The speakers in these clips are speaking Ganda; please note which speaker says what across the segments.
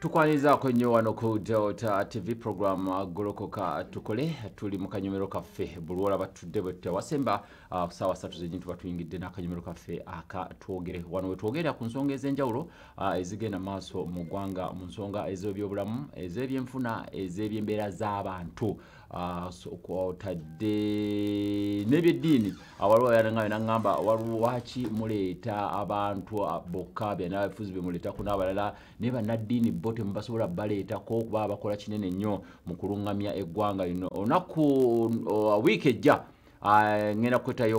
Speaker 1: tukwaniza kwenyo wano ku delta tv program uh, golokoka tukole tuli mu kanyumiro kaffe buli olaba tudde bwe tutewasemba uh, saawa satu zenyini tuba tuyingidde n'akanyumiro kaffe akatwogere wano we twogerera ku nsonga ez'enjawulo uh, ezigenda maaso mu ggwanga mu nsonga ez'ebyobulamu ez'ebyenfuna ez'ebyembeera z'abantu kwotadde n'ebyeddiini waliwo yanangayo naŋamba lwaki muleeta abantu bokka byanabafuzi bemuleetaku n'abalala naye bannaddiini bo temubasobola baleetako kuba bakola kinene nnyo mu kulungamya eggwanga lino olunaku uh, wiiki ejja uh, ngenda kukwetayo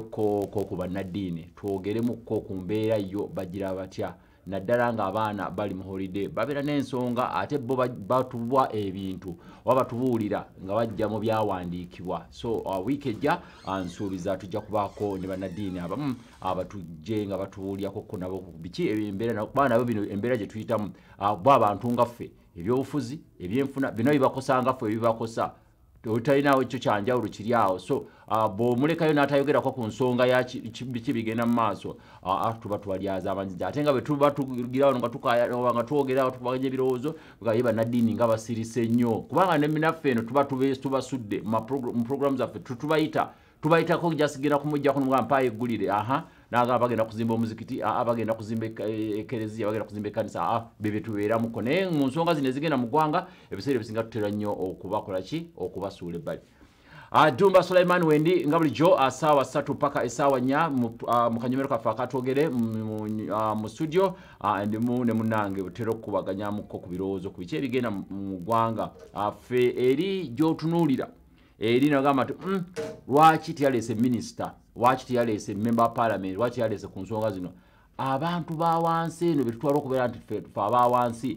Speaker 1: kokubannaddiini twogeremukko ku mbeera yo bagira batya naddala ng'abaana bali mu holiday babeera n'ensonga ate bo batubwa ebintu oba batubuulira nga bajja mu byawandiikibwa so wiiki ejja nsuubiza tujja kubaako ne bannaddiini abamu abatujje nga batubuulirakokko nabo biki kubaa nabo bino embeera gye tuyitamu bwe abantu nga ffe ebyobufuzi ebyenfuna bino bibakosa nga ffe ebibakosa otalinawo ekyo kyanjawulo kiri awo so uh, bwomulekayo n'atayogerako ku nsonga yakibigenda mu maaso uh, ah, tuba twalyaza amazizi ate nga bwetuba tugirawo nga twogeratubaganya ebirowoozo ye bannaddiini nga basirise nnyo kubanga neminaffe eno tuba tubasudde mu purogulamu zaffe tubayita tubayitako jasigenda kumujjako nmugamba mpaayo eggulire aha uh -huh. nagamba bagenda kuzimba omuzikiti aa bagenda kuzimba e, ekereziya bagenda kuzimba ekanisa aa bebyetubeeramuko naye mu nsonga zino ezigenda mu ggwanga ebiseera ebisinga tutera nnyo okubakolaki okubasuula ebbali dumba suleiman wendi nga bulijjo asaawa satu paka esaawa nnya mu kanyumero kaffe akatwogere mu studio ndimu ne munange tera okukubaganyamuko ku birowoozo ku biki ebigenda mu ggwanga ffe eri gyotunuulira eri nagamba nti mm, lwaki tyaleese minisita wakiti yaleese member parliament wakiti yaleese ku nsonga zino abantu bawansi eno betutwala okubeera nti fe abawansi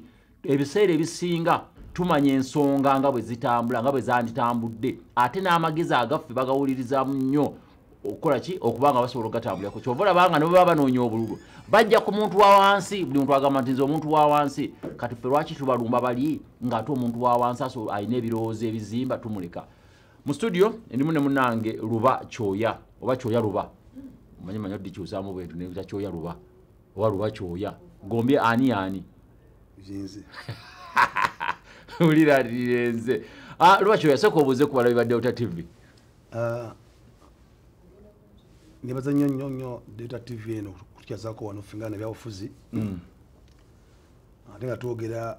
Speaker 1: ebiseera ebisinga tumanya ensonga nga bwe zitambula nga bwe zanditambudde ate n'amagezi agaffe bagawulirizamu nnyo okukola ki okuba nga basobola okgatambulirako kyova olabanga ne bwe baba banoonya obululu bajja ku muntu wa wansi buli muntu agamba nti nze omuntu wa wansi kati ffe lwaki tubalumba bali ng'ate omuntu wa wansi asobola ayina ebirowoozo ebizimba tumuleka mu studio ndimu ne munange luba kyoya oba kyoya luba omanyi manya dikyusamu bwentu nebita kyoya luba oba luba kyoya gombye ani ani zinze ulira lirenze ah, luba kyoya seka obuze kubala biba delta tv
Speaker 2: uh, ah, nibaza nyo nyo nyo delta tv eno kukyazako wano fingana byabufuzi mm. ate nga twogera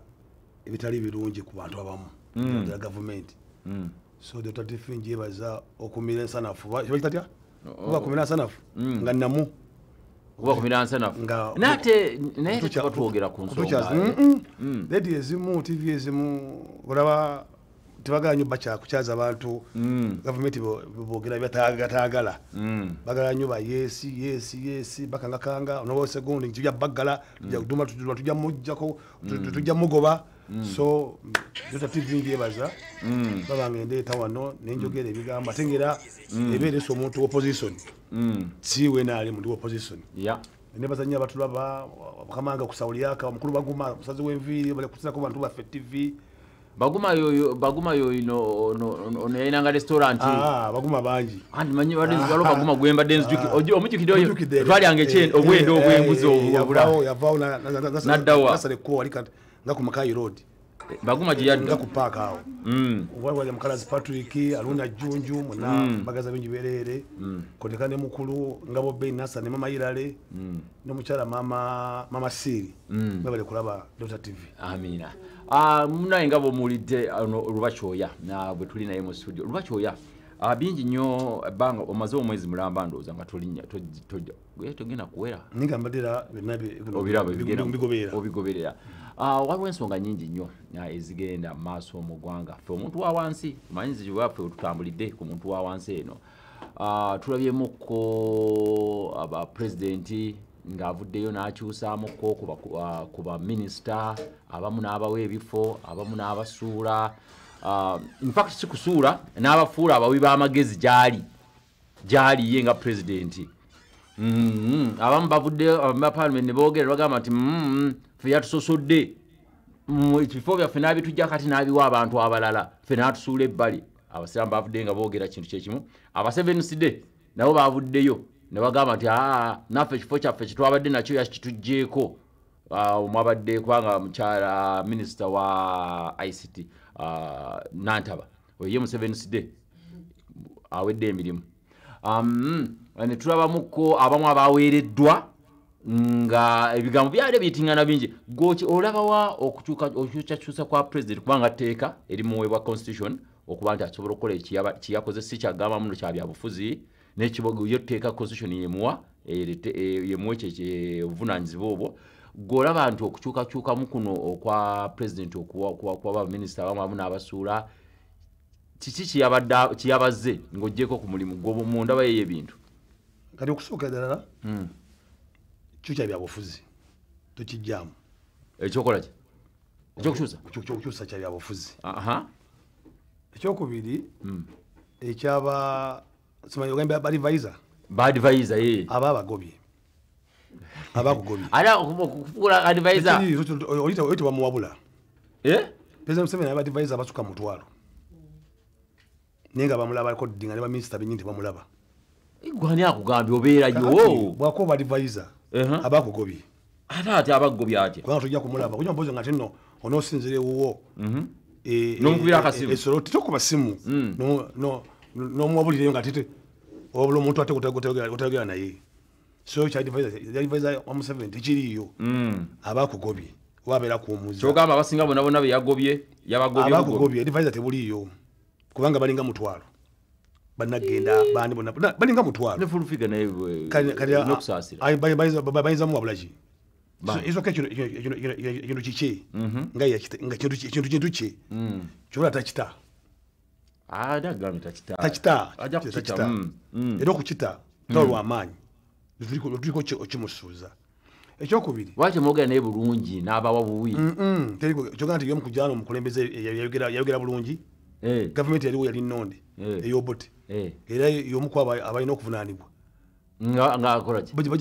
Speaker 2: ebitali birungi ku bantu abamu mm. gavumenti mm sodo tatifinje baza uh, okumira ensanafu kibali tatya kuba kumira ensanafu
Speaker 1: oh. mm. nga namu nateedi
Speaker 2: mm. ezimu tv ezimu olaba tebagala nyo bakyakukyaza bantu mm. gavumenti bogera byatagala bagala nyo bayesi yesi yesi bakangakanga onobaosegundi nkibyabagala tujja mujjako tujja mugoba mm. so zotatiziingi ebaza baba ngende eta wano nenjogera ebigambo ate ngera mm. ebeeresa omuntu opposition siwe mm. naali muntu opposition nebaza nyo abatulaba kamanga kusawulyaka omukulu baguma musazi wenviiri balekusirako bantu baffe
Speaker 1: tv baguma yoyoyinanga restaurantbaguma ah, bangibaguma ah, ah. gwembaddeomukikidoyo twalyanga obwenda obwenguzi eh, eh,
Speaker 2: obulanaddawa nga ku makayi road eh, baguma jiyadda nga ku park awo mm wali wali mukala patrick aluna junju muna mm. bagaza bingi berere mm. kondeka ne mukulu nga bo bei nasa ne mama irale mm. ne mukyala mama mama siri mm. mwebale kulaba dr tv
Speaker 1: amina ah uh, muna ingabo mulide ano ah, rubacho ya na bwetuli na yemo studio rubacho ya uh, ah, bingi nyo banga omaze omwezi mulamba ndoza nga tulinya toje toje gwe tugina kuwera
Speaker 2: ninga mbadira binabe obirabe bigobera
Speaker 1: obigobera mm. Ah, waliwo ensonga nyingi nnyo ah, ezigenda maaso omugwanga fe omuntu wawansi manyizi waffe wetutambulidde ku muntu wawansi eno ah, tulabyemuko abapresidenti ng'avuddeyo n'akyusaamuko ku baminisita abamu n'abawa ebifo abamu n'abasuula infact sikusuula n'abafuula abawi b'amagezi gyali gyali ye nga presidenti mm-hmm. abamu bavuddeyo abamu ba palamenti ne boogera bagamba nti mm-hmm, feyatusosodde ifoga fe nabituja kati nabiwa abantu abalala fe natusuula ebbali abasiramu bavudde nga boogera kintu kyekimu abasevenusidde nabo bavuddeyo nebagamba nti naffe ekifo kyaffe kyetwabadde nakyo yakituggyeko omwabadde kubanga mukyala minisita wa ict nantaba oye museveniside awedde emirimu netulabamuko abamu abaweereddwa nga ebigambo byali biyitingana bingi gwoki olabawa okukyukakyusa kwa president kubanga teeka erimuweebwa constitution okuba nti asobola okukola kiyakoze si kyagamba muno kyabyabufuzi nekibogoyo teeka constitution yemuwa e, yemuwa e, obuvunanyizibwa obwo gwolaba nti okukyukakyukamu kuno okwa president okuwa baminisita bamamu n'abasuula kiki kiyabazze ng'ogyeko ku mulimu gwomundabayeyo ebintu
Speaker 2: kati okusooka ddalala hmm. kyokya byabufuzi
Speaker 1: tokijjamu ekyokolaki eh,
Speaker 2: ekyokukyusa ekyokukyusa kya byabufuzi ekyokubiri hmm. ekyaba badvisor aba abagobye abakugobyeoyitewa muwabula eh? pesenmusevenbadvisor basuka mutwalo naye nga bamulabako dinga ne baminisita benyini tebamulaba gwani akugambye obeerayo bwakuba badvisor abakugobye ate ati abagobye atya kubanga tojja kumulaba kuja mpozi ngate nno onoosinzira mhm. ewuwo nomukubira e, akasimuesolo e, titokuba simu mm. nomuwabulireyo nga tete obula omuntu ate otayogera naye so kyadvisa wamuseven tekiriiyo mm. abakugobye wabeera
Speaker 1: kumuzaogamba abasinga bonabona beyagobye yabagobyeadvisa
Speaker 2: tebuliiyo kubanga balinga mutwalo banagenda bani balinga
Speaker 1: mutwalobayinzamuwabulaki
Speaker 2: ekintu kike ekintu kintu kye kyobula
Speaker 1: takitatakita era okukita
Speaker 2: tawa lwamaanyi tuliko okimusuuza ekyokubiri lwaki mwogera naye bulungi n'abawa bubi kyogaa nti yomukujano omukulembeze yayogera bulungi gavumenti yaliwo yali nonde eyobote era yomuku abalina okuvunanibwa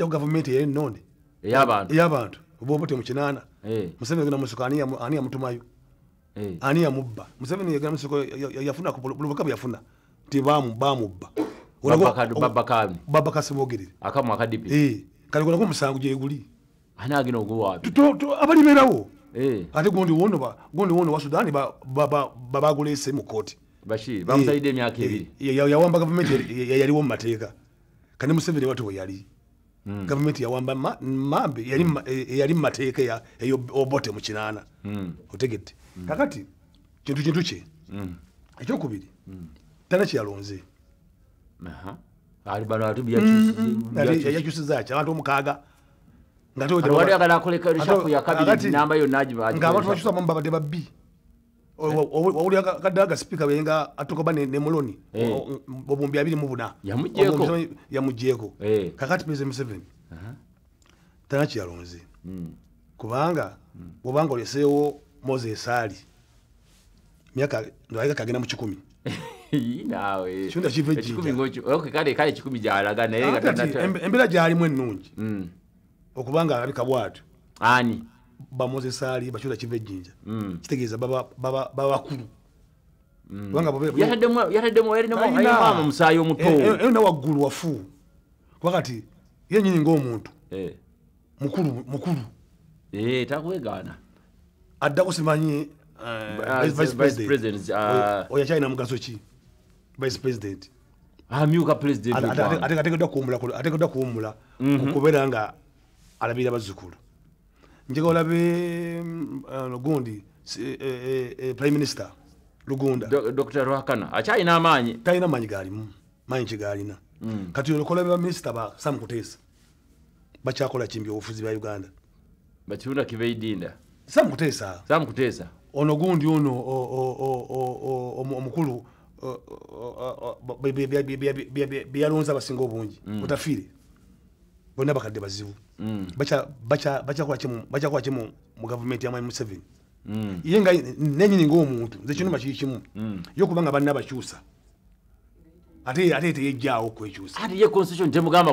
Speaker 2: gavumentiyenondeyabantu obaobatya mukinana museveni yogenda musiko ani yamutumayo ani yamubba museveni yogenda musiko yafuna bulubaka bweyafuna nti bamubba babaka sibogerere kale gonako musango jeguli abaliberawo ate gondiwonowa sudani babagulese mukoti
Speaker 1: bashiri bamusalidde emyaka eh, eh,
Speaker 2: ebiri yawamba gavumenti yaliwo mumateeka kani museveni watu weyali hmm. gavumenti yawamba mambe eyali mumateeka eh, obote mukinaana otegete hmm. kakati kintu kintu kye hmm. ekyokubiri tana kyeyalonze yakyusizaki abantu omukaaga ngaabantu bakyusamu babadde babbi wa uli aka kadaga speaker benga atokoba ne Moroni eh. bobumbi abili mubuna yamujeko yamujeko eh. kakati pese m7 tanachi yalonze hmm. kubanga hmm. bobanga lesewo Moses Sali miaka ndoaika kagena mu 10
Speaker 1: inawe chunda chiveji 10 ngocho okay kale kale 10 jaraga na yega tatatu embera
Speaker 2: jali mwe nunji hmm. okubanga abika bwatu ani bamoze esaali bakyula kiva ejjinja mm. kitegeeza babakulu
Speaker 1: ubanaena
Speaker 2: waggulu wafu kuba kati yenyini ngaomuntu eh. mukulu mukulu eh, takwegaana addako simanyi oyo kyalina mugaso ki vice president ateekeddwa kuwumula kukubeera nga alabiira bazzukulu njagalabe gundi prime minister lugunda dr ruhakana akyalina amaanyi talina maanyi galimu maanyi kigalina kati olukola bebaminisita ba sam kutesa bakyakola kimbi obufuzi bya uganda bakirunda kibeidinda sam kutesa
Speaker 1: sam kutesa
Speaker 2: ono gundi ono omukulu byeyalonza abasinga obungi otafiire bonna bakadde bazibu mm. bakyakolaki mu gavumenti yamanyi museveni mm. ye nga nenyini ngaomuntu zekinuma mm. kikimu yokubanga banna bakyusa ate teyejjawo kwekyusaebuzibu ah,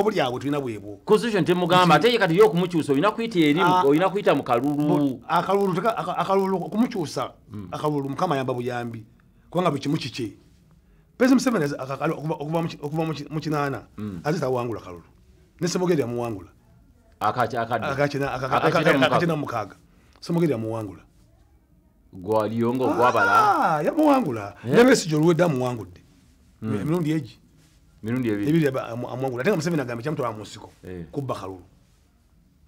Speaker 2: obuli abwe tulina bwebwoakalulu okumukyusa akalulu mukama ayamba buyambi kubanga bwekimu kike pereezida museveni okuva mu kinaana mm. azita awangula kalulu ne semogeri amuwangula
Speaker 1: akakina
Speaker 2: mukaaga semogeri amuwangula
Speaker 1: gwaliyongo gwabala
Speaker 2: yamuwangula nebesijo ah, eh? oluwedde amuwangudde emirundi hmm. egi ebiri amuwangula ate nga museveni agambe kyamutwala mu nsiko eh. kubba kalulu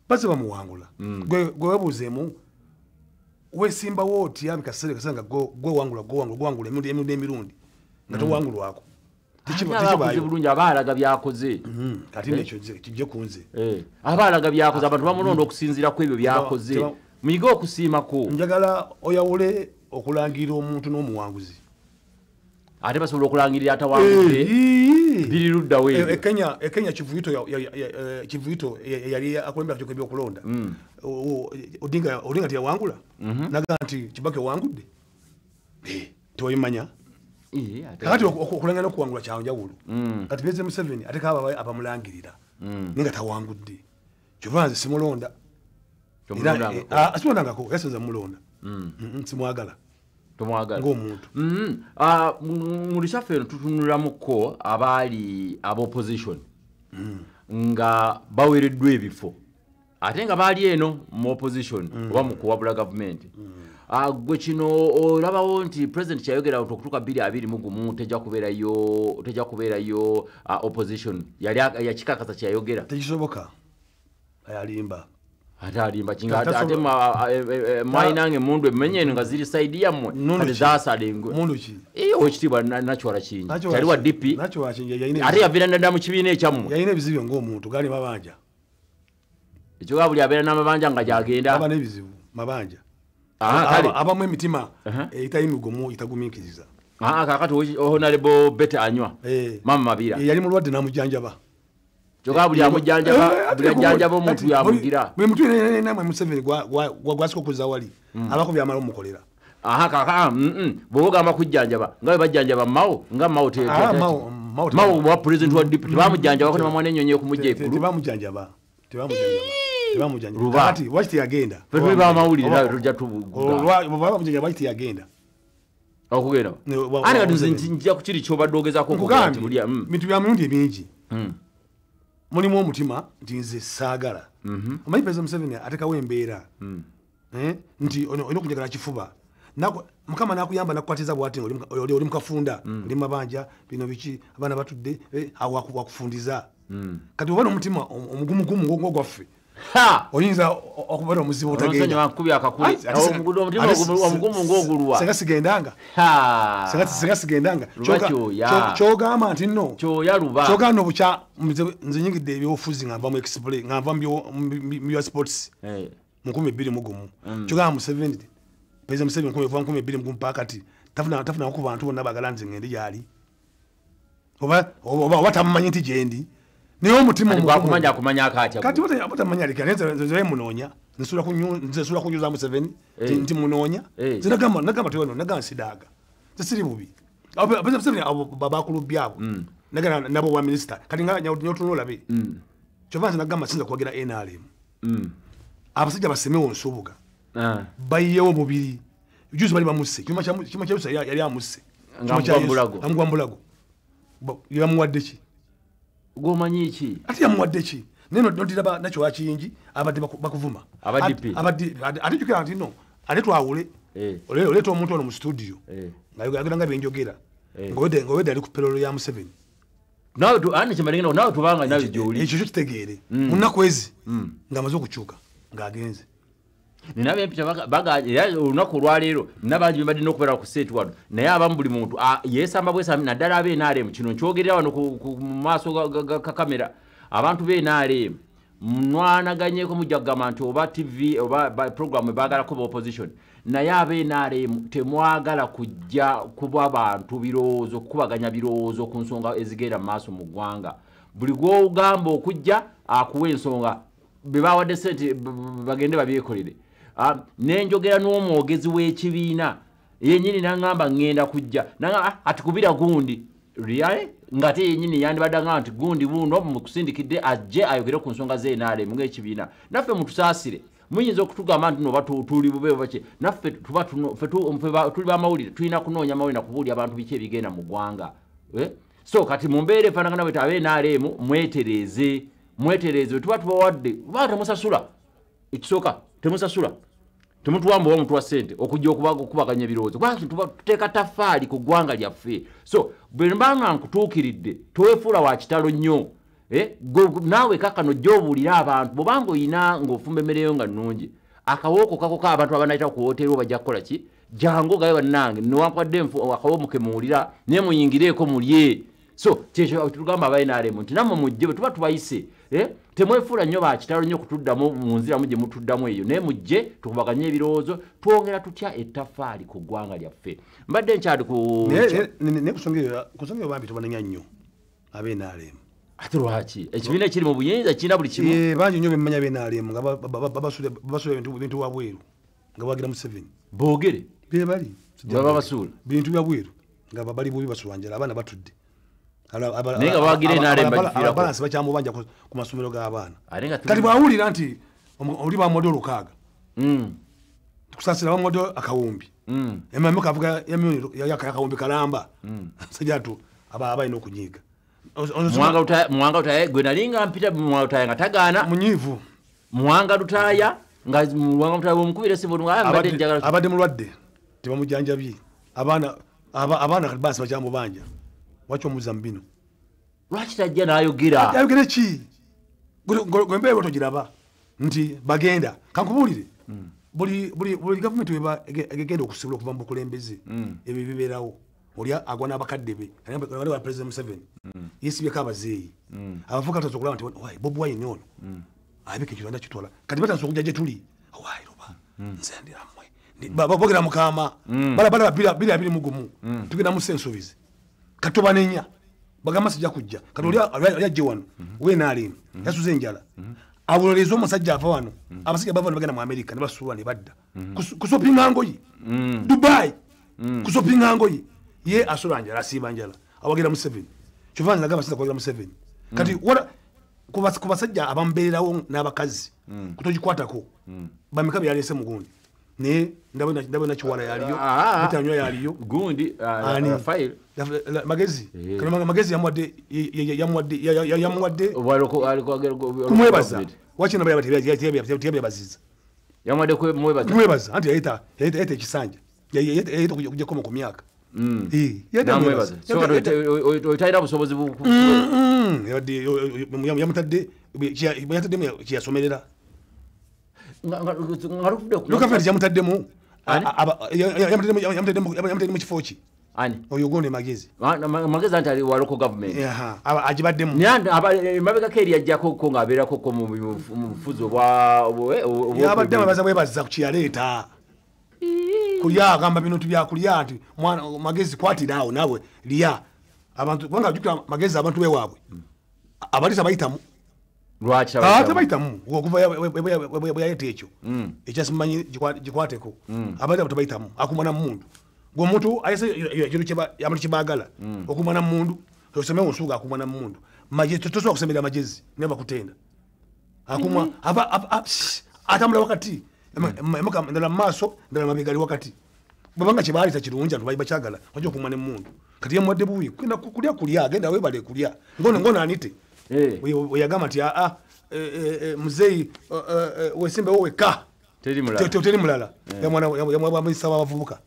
Speaker 2: baze bamuwangula hmm. gwe webuuzeemu wesimbawo otya mukaseere kasenga gwewangula
Speaker 1: gwewangula gwewangula emirundi emirundi nga towangulwako bulungi abaalaga byakoze mm-hmm. kati eh? nekyo kijje kunze eh. abaalaga byakoze abantu bamulonda mm-hmm. okusinziira ku ebyo byakoze muyige okusiimako
Speaker 2: njagala oyawule okulangirira omuntu
Speaker 1: n'omuwanguzi ate basobola okulangirira atawanguze eh, biri luddawo
Speaker 2: ekenya kivuito yali akulembeebyokulonda mm. odinga tiyawangula mm-hmm. naga nti kibaka owangudde tewaimanya kakati okulengana okuwangula kyanjawulo mm. kati pezi museveni ateka aba abamulangirira mm. naye nga tawangudde kyova nze simulonda simulondangako yasinza eh, ah, mumulonda mm. simwagala
Speaker 1: ngaomuntu mm-hmm. ah, mu lusyaffe eno tutunulamuko abaali abaopposition nga baweereddwa ebifo ate nga baali eno mu opposition oba mu kuwabula gavumenti Ah, gwe kino olabawo nti president kyayogera okutuuka 221 tejja kubeerayo ah, opposition yakikakasa kyayogera tekisoboka ayalimba atalimba ate mainange eh, eh, eh, mundu emenye nga ziri saidi yammwe zasalingwewekitibwa nakiwala kingi yali wa dp ate yavira nadda mu kibiina ekyammwe ekyogaa buli abeera n'amabanja nga
Speaker 2: gyagenda Ah, abamu emitima etayinugumu eh,
Speaker 1: itagumikiriza ah, ah, kakati honorable oh, bete anywa eh. mama mabira eh, yali mulwadde namujanjaba kyoka buli amujanjaba omuntu yamugira buli mutu museveni gwasika okuza wali hmm. abako byamala omukolera bwebogamba kujjanjaba nga we bajjanjaba mao nga mao mao wa president wa dipit hmm. bamujanjabako nebamwana enyonyi okumujja ekulu tebamujanjaba
Speaker 2: bamujanjabaakiri kyobadde ogezakbintu mm. bya mirundi mingi mm. mulimu omutima nti nze saagala mhm. omanyi pereza museveni atekawo embeera mm. eh? nti olina okunjagala kifuba mukama nakuyamba nakukwatiza bwati oli mukafunda oli mabanja bino biki abaana batudde eh, awakufundiza kati oba nomutima omugumugumu ngogwaffe oyinza okubera omuzibu otagendaasigendangakyogamba nti nokyogamba nobukya nze nyigidde ebyobufuzi nga nva muexplay nga nva mubya sports 2 eh. mm. kyogamba museveni2pakati tafunako ku bantu bonna bagala nze ngendi gyali oba tamumanyi nti gyendi
Speaker 1: niyo mutima omukumanya kumanya akatya kati
Speaker 2: bote bote manya lika neza nzoe munonya nsula kunyu nzesula kunyu za 7 ndi eh. munonya eh. zinagamba nagamba tweno nagansi daga zisiri bubi abo abaza bisebe abo baba kulu mm. byabo nagana nabo wa minister kati nga nyawo nyoto nola bi chovanza mm. nagamba sinza kuagira NRM mm. abasija basemewo nsubuga ah. bayiyewo mubiri juzi bali bamuse chimacha chimacha yusa yali amuse ngamwa mbulago ngamwa mbulago yamwa deki gwomanyiki ati yamuwadde ki neno nodiraba nakyo wakiyingi abadde bakuvuma ate jukira nti no ate twawule
Speaker 1: eh. oleeta
Speaker 2: omuntu ono mu studio eh. ngayagira nga byenjogera eh. ngaowedde ali ku peroro ya museveni
Speaker 1: ekyo kitegeere
Speaker 2: mm. munaku ezi mm. ngaamaze okukyuka
Speaker 1: ngaagenze nnabempiaolunaku olwaleero nna bangi bebadde nokubera kuseeti wadu naye abamu buli muntu yesamba bwesamba naddala aba enaremu kino nkyogerera wano mu maaso gakamera abantu ba enaremu munwanaganyeko mujagamba nti oba tv oba programu ebagalako beopposition naye aba enaremu temwagala kujja kuba bantu birowoozo kukubaganya birowoozo ku nsonga ezigenda mu maaso mu ggwanga buli gwogamba okujja akuwa ensonga bebawadde sente bagende babyekolere Ah, nenjogera n'omwogezi w'ekibiina yenyini nagamba ŋŋenda kujja ah, atikubira gundi ryae ngaate yenyini yandibaddaga nti gundi buno mukusindikidde ajje ayogere ku nsonga znrm ngekibiina naffe mutusaasire muyinza okutugamba nti noba tuli bubebake naffe tuli bamawulire tulina kunoonya mawulire nakubuulya abantu biki ebigenda mu ggwanga eh? so kati mumbeera efaanagana bwete abnrm mwetereze mwetereze bwetuba tubawadde ba temusasula ekisooka temusasula temutuwa mbwa mtuwa sente okujja okubaganya ebirowoozo kubanga tuteeka tafaali ku ggwanga lyaffe so bwe mbanga nkutuukiridde twefuula wa kitalo nnyo eh, naawe kakano gyobuulire abantu bwobanga oyina ng'ofumba emereyo nga nnungi akawooko kakoka abantu abanaita kuwotera oba jja kukola ki jangu gayo bannange newakubadde akawomuke muwulira naye muyingireeko mulye so kyekyo tugamba abainaremu nti nammwe mujje bwe tuba tubayise Eh? temwefuula nnyo bakitalo nnyo kutuddamu mu nziramu gye mutuddamu eyo naye mujje tukubaganye ebirowoozo twongera tutya ettafaali ku ggwanga lyaffe mbadde nkyali
Speaker 2: kuonbambitubanenya eh, nnyo abenrm
Speaker 1: ate lwaki ekibiina ekiri mu buyinza kirina buli kimu eh,
Speaker 2: bangi nnyo bemanya benrm nga babasuula ebintu wabweru nga bwagira museveni
Speaker 1: boogere bebali babasuula bintu
Speaker 2: byabweru nga bali bubi basulanjala abaana batudde abalansi bakyamubanja ku masomero g'abaana kati bwawulira nti oli bamuwadde olukaaga hmm. tukusasira bamuwadde akawumbi emamyuka avuga yamiyoni akawumbi kalamba hmm. sajatu aba balina okunyiiga
Speaker 1: muwanga lutaya gwe nalinga mpita muwanga lutaya nga tagaana munyiivu muwanga lutaya nga muwanga lutaya bwemukubira sibonaabadde njagala abadde mulwadde tebamujanjabye abaana
Speaker 2: abaana kati basi bakyamubanja waki omuzamu bino lwaki tajja nayogerayogere ki gwembe ebo togiraba nti bagenda kankubuulire hmm. buli gavumenti egegenda okusobola okuva mubukulembeze hmm. ebyo bibeerawo oli agwa n'abakadde be wa president museven hmm. yesibyeko abazeeyi abavuka batasa okulaba nti bobi wayini ono abika ekyo anda kitwala kati batasa okujja gye tuli wairuba nze ndiramwe bogera mukama balaba birabiri mugumu tugenda musensovizi katoba nenya bagamba sija kujja katolyaje wano we mhm. nalimu yasuza enjala mhm. abulolezi omusajja ava wano mhm. abasajja bava wano bagenda mu amerika nebasuula nebadda kusopingangoye dubai kusopingangoye ye asula njala asiiba njala awagira museveni kyovaagaaaa museveni kati kubasajja abamubeererawo n'abakazi kutogikwatako bameka byalese mugundi naye ndabona kiwala yaliyotanywa ah, ah, ah. yaliyo gundi magezimagezi yamuwaddekumwebaza waki nabayebaziza yamwebaza anti yayita ekisanja yayita okujakoma ku myaka yamutaddekyeyasomerera
Speaker 1: nga rukafer
Speaker 2: yamutaddemu yamutaddemu kifo ki
Speaker 1: oyogonde magezimagezi nti aliwaloko gavumenti agibaddemu mabegako eri ajjakoko ngaabeerakoko mubufuzi obwabaddemu abaza
Speaker 2: bwebaza kukiyaleeta kulya agamba binuntu byakulya nti magezi kwatiraawo nawe lya abantu kubanga jukira magezi abantu bewaabwe abaliza bayitamu lwakitabayitamu okuva bweyayeta ekyo hmm. ekyasimanyi gikwateko hmm. abaa tabayitamu akumana mumuntu gomuntu ayesamuntu kibagala hmm. okumana mumuntu osomewo nsuga akumana mumuntu tosobola kusemera amagezi naye bakutenda akuma mhm. atambula wakati emoka ndala mumaaso ndala mabegali wakati babanga kibaleta kirungi antu bali bakyagala waja okumane mumuntu kati yemuwadde buwi kwenda kulya kulya agenda webale kulya ngonanite weyagamba eh. nti aa ah, ah, eh, eh, muzeeyi wesimbewo wekka
Speaker 1: teri mulala
Speaker 2: yamwabamisa wabavubuka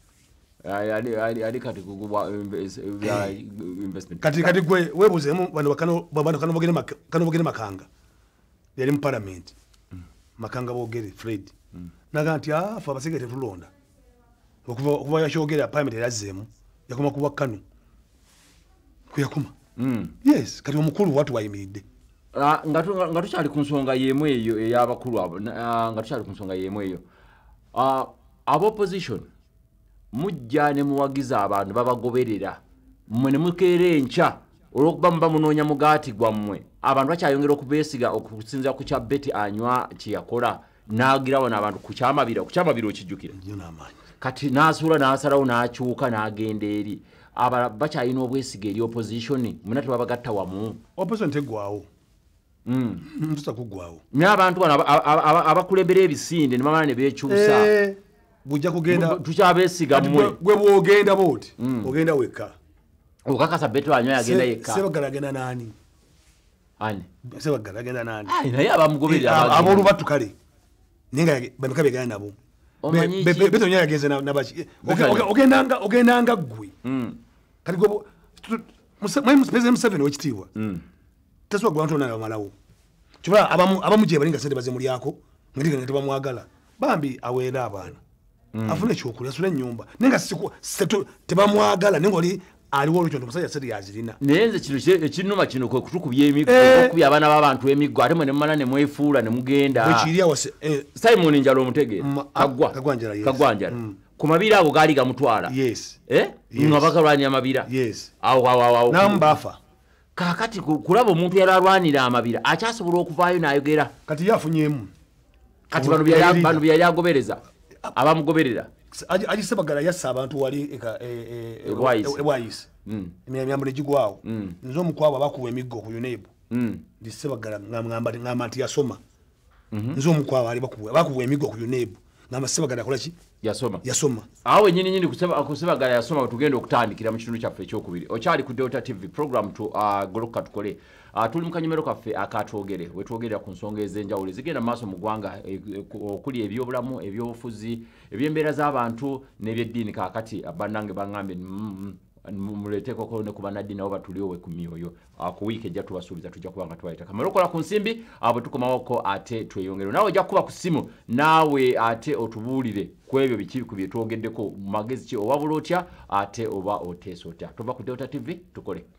Speaker 2: kati gwe webuzemu kano bogere makanga yali mupalamenti mm. makanga bogere fred mm. nagaa nti afe ah, abasege tetulonda okuva yakyogera palamenti erazeemu yakoma kuwa kano kuyakuma yes kati omukulu watu wayimiridde
Speaker 1: ah, nga tukyali ku nsonga yemu eyo ey'abakulu ah, nga tukyali ku nsonga yemu eyo ah, abaopposition mujja ne muwagiza abantu babagoberera mmwe ne mukeera enkya olw'okuba muba munoonya mugaati gwammwe abantu bakyayongera okubeesiga okusinzira ku kyabeti anywa kyeyakola n'agira wano abantu kukyamabira okukyamabira okijjukira kati n'asuula n'asalawo n'akyuka n'agenda eri abala bakyalina obwesiga eri opositioni mwena tebabagatta wamu
Speaker 2: opositioni teggwawo hmm. hmm, tutakuggwawo
Speaker 1: naye abantu bano abakulembera ebisinde nebamala nebekyusa eh, bujja kugenda tukyabesiga mmwe gwe bwogenda booti hmm. ogenda wekka okakasa betwanywa yagenda yekka sebagala
Speaker 2: agenda nani sebagala agenda nani naye abamugoberaabooluvattu eh, kale naye nga bameka byegana nabo betonya yagenze nabaki ogendanga ggwe kaliomuseveni wekitiibwa mm. tasobola gwa bantu bona bamalawo kibula abamuje balinga sente baze mulyako ngatiganga tebamwagala bambi aweere abaana mm. afuna ekyokulya sula enyumba naye nga tebamwagala naye ngaoli aliwo olwekyo nti omusajja sente yazirina
Speaker 1: naye nze kino ekinuma kino kwekutukubya emikkubya eh. abaana babantu emiggo ate mwenemumala nemwefuula nemugenda eh. simon njala omutegeeagwanjala ku mabira abo gaali gamutwala eh? ngabakalwanya amabiranambaafa kakati kulaba omuntu yali alwanira amabira akyasobola okuvaayo nayogera kati yafunyemu kati bano byeyali agobereza abamugoberera
Speaker 2: agisebagala yassa abantu wali ewayise e, e, e, mm. emyamyambo negigwawo mm. nze omukwabo abakuba emiggo ku unaibu mm. ndisebagala ngamba nti yasoma mhm. nze omukwabo alibakubwa emiggo ku unaibu namasebagala akolaki yasoma yasoma
Speaker 1: awo wenyini nyini kusebagala yasoma wetugenda okutandikira mu kitundu kyaffe ekyokubiri okyali ku delta tv program ah, goloka tukole ah, tuli mu kanyumero kaffe akatwogere wetwogerera ku nsonga ez'enjawulo zigenda mu maaso mu ggwanga e, okuli ebyobulamu ebyobufuzi ebyembeera z'abantu n'ebyeddiini kakati ah, bannange baŋambye mm, mm, mm. mureteko ko ne kuba nadi nawo batuli owe ku mioyo akuwike ah, jatu basubiza tujja kubanga twaita kama lokola ku nsimbi abo ah, tukoma wako ate tweyongero nawo jja kuba kusimu nawe ate otubulire kwebyo biki kubyetwogeddeko magezi ki oba bulotya ate oba oteso tya tuba ku Delta TV tukole